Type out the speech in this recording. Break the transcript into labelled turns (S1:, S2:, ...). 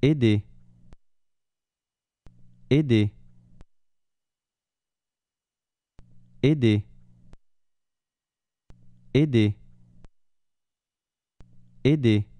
S1: Aider. Aider. Aider. Aider. Aider.